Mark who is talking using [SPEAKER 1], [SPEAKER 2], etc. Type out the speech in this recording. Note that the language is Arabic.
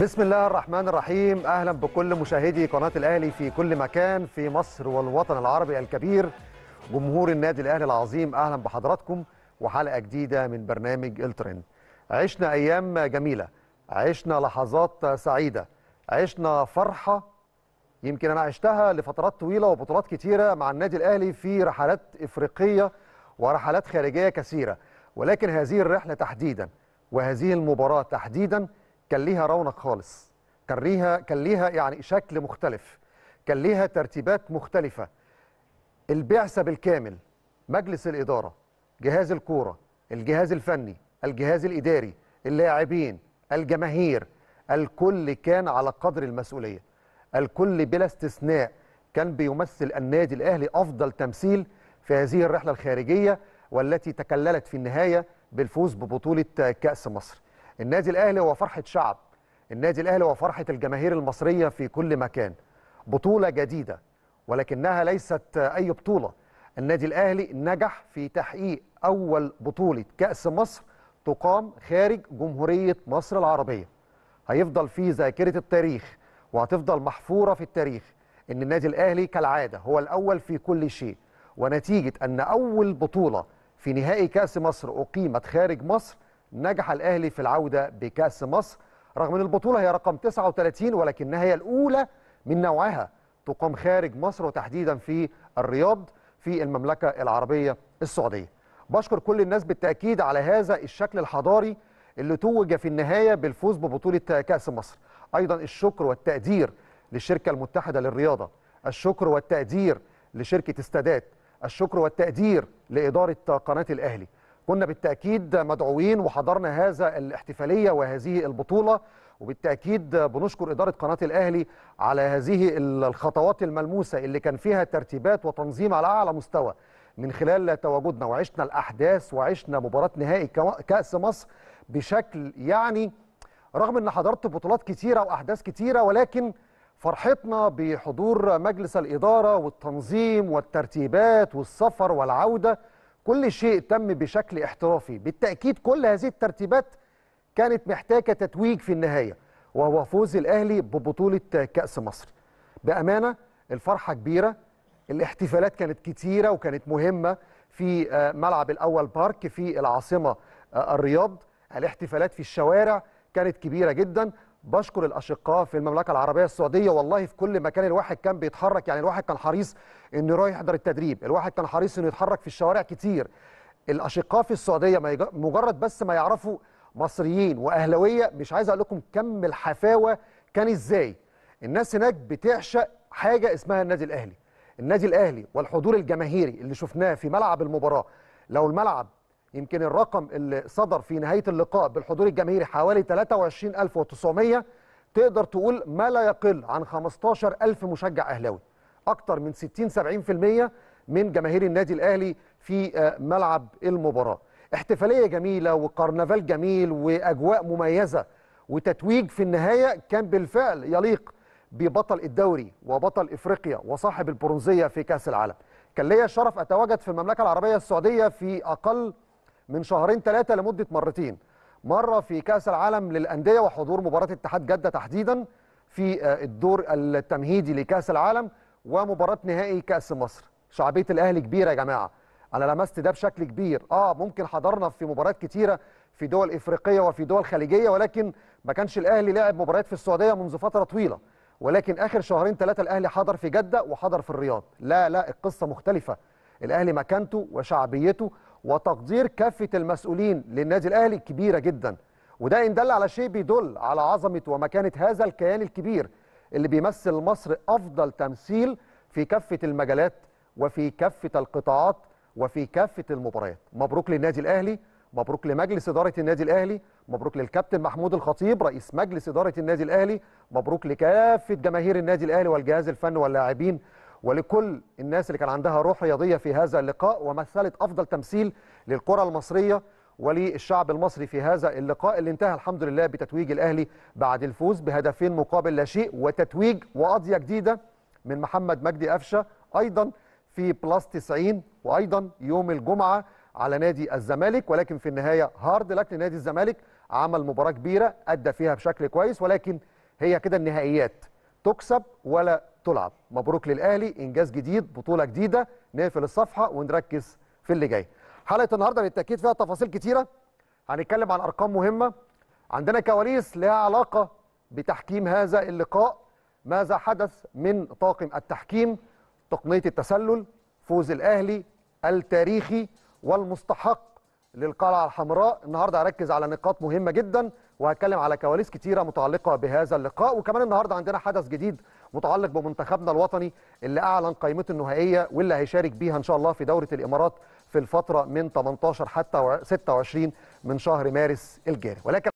[SPEAKER 1] بسم الله الرحمن الرحيم اهلا بكل مشاهدي قناه الاهلي في كل مكان في مصر والوطن العربي الكبير جمهور النادي الاهلي العظيم اهلا بحضراتكم وحلقه جديده من برنامج الترند عشنا ايام جميله عشنا لحظات سعيده عشنا فرحه يمكن انا عشتها لفترات طويله وبطولات كتيره مع النادي الاهلي في رحلات افريقيه ورحلات خارجيه كثيره ولكن هذه الرحله تحديدا وهذه المباراه تحديدا كان ليها رونق خالص كان ليها كان ليها يعني شكل مختلف كان ليها ترتيبات مختلفه البعثه بالكامل مجلس الاداره جهاز الكوره الجهاز الفني الجهاز الاداري اللاعبين الجماهير الكل كان على قدر المسؤوليه الكل بلا استثناء كان بيمثل النادي الاهلي افضل تمثيل في هذه الرحله الخارجيه والتي تكللت في النهايه بالفوز ببطوله كاس مصر النادي الاهلي هو فرحه شعب النادي الاهلي هو فرحه الجماهير المصريه في كل مكان بطوله جديده ولكنها ليست اي بطوله النادي الاهلي نجح في تحقيق اول بطوله كاس مصر تقام خارج جمهوريه مصر العربيه هيفضل في ذاكره التاريخ وهتفضل محفوره في التاريخ ان النادي الاهلي كالعاده هو الاول في كل شيء ونتيجه ان اول بطوله في نهائي كاس مصر اقيمت خارج مصر نجح الأهلي في العودة بكأس مصر رغم أن البطولة هي رقم 39 ولكنها هي الأولى من نوعها تقام خارج مصر وتحديدا في الرياض في المملكة العربية السعودية بشكر كل الناس بالتأكيد على هذا الشكل الحضاري اللي توج في النهاية بالفوز ببطولة كأس مصر أيضا الشكر والتقدير للشركة المتحدة للرياضة الشكر والتقدير لشركة استادات الشكر والتقدير لإدارة قناة الأهلي كنا بالتأكيد مدعوين وحضرنا هذا الاحتفالية وهذه البطولة وبالتأكيد بنشكر إدارة قناة الأهلي على هذه الخطوات الملموسة اللي كان فيها ترتيبات وتنظيم على أعلى مستوى من خلال تواجدنا وعشنا الأحداث وعشنا مباراة نهائي كأس مصر بشكل يعني رغم أن حضرت بطولات كثيرة وأحداث كثيرة ولكن فرحتنا بحضور مجلس الإدارة والتنظيم والترتيبات والسفر والعودة كل شيء تم بشكل احترافي بالتأكيد كل هذه الترتيبات كانت محتاجة تتويج في النهاية وهو فوز الأهلي ببطولة كأس مصر بأمانة الفرحة كبيرة الاحتفالات كانت كتيرة وكانت مهمة في آه، ملعب الأول بارك في العاصمة آه، الرياض الاحتفالات في الشوارع كانت كبيرة جدا بشكر الاشقاء في المملكه العربيه السعوديه والله في كل مكان الواحد كان بيتحرك يعني الواحد كان حريص انه يروح يحضر التدريب الواحد كان حريص انه يتحرك في الشوارع كتير الاشقاء في السعوديه مجرد بس ما يعرفوا مصريين واهلاويه مش عايز اقول لكم كم الحفاوه كان ازاي الناس هناك بتعشق حاجه اسمها النادي الاهلي النادي الاهلي والحضور الجماهيري اللي شفناه في ملعب المباراه لو الملعب يمكن الرقم اللي صدر في نهاية اللقاء بالحضور الجماهيري حوالي 23900 تقدر تقول ما لا يقل عن 15000 مشجع أهلاوي أكتر من 60 70% من جماهير النادي الأهلي في آه، ملعب المباراة احتفالية جميلة وكرنفال جميل وأجواء مميزة وتتويج في النهاية كان بالفعل يليق ببطل الدوري وبطل إفريقيا وصاحب البرونزية في كأس العالم كان ليا الشرف أتواجد في المملكة العربية السعودية في أقل من شهرين ثلاثه لمده مرتين مره في كاس العالم للانديه وحضور مباراه اتحاد جده تحديدا في آه، الدور التمهيدي لكاس العالم ومباراه نهائي كاس مصر شعبيه الاهلي كبيره يا جماعه انا لمست ده بشكل كبير اه ممكن حضرنا في مباريات كتيره في دول افريقيه وفي دول خليجيه ولكن ما كانش الاهلي لعب مباريات في السعوديه منذ فتره طويله ولكن اخر شهرين ثلاثه الاهلي حضر في جده وحضر في الرياض لا لا القصه مختلفه الاهلي مكانته وشعبيته وتقدير كافه المسؤولين للنادي الاهلي كبيره جدا وده ان دل على شيء بيدل على عظمه ومكانه هذا الكيان الكبير اللي بيمثل مصر افضل تمثيل في كافه المجالات وفي كافه القطاعات وفي كافه المباريات مبروك للنادي الاهلي مبروك لمجلس اداره النادي الاهلي مبروك للكابتن محمود الخطيب رئيس مجلس اداره النادي الاهلي مبروك لكافه جماهير النادي الاهلي والجهاز الفني واللاعبين ولكل الناس اللي كان عندها روح رياضيه في هذا اللقاء ومثلت افضل تمثيل للكره المصريه وللشعب المصري في هذا اللقاء اللي انتهى الحمد لله بتتويج الاهلي بعد الفوز بهدفين مقابل لا شيء وتتويج وقضيه جديده من محمد مجدي قفشه ايضا في بلس 90 وايضا يوم الجمعه على نادي الزمالك ولكن في النهايه هارد لك لنادي الزمالك عمل مباراه كبيره ادى فيها بشكل كويس ولكن هي كده النهائيات تكسب ولا تلعب مبروك للاهلي انجاز جديد بطوله جديده نقفل الصفحه ونركز في اللي جاي حلقه النهارده بالتاكيد فيها تفاصيل كتيره هنتكلم عن ارقام مهمه عندنا كواليس لها علاقه بتحكيم هذا اللقاء ماذا حدث من طاقم التحكيم تقنيه التسلل فوز الاهلي التاريخي والمستحق للقلعه الحمراء النهارده هركز على نقاط مهمه جدا وهتكلم على كواليس كتيره متعلقه بهذا اللقاء وكمان النهارده عندنا حدث جديد متعلق بمنتخبنا الوطني اللي اعلن قائمته النهائيه واللي هيشارك بيها ان شاء الله في دوره الامارات في الفتره من 18 حتى 26 من شهر مارس الجاري ولكن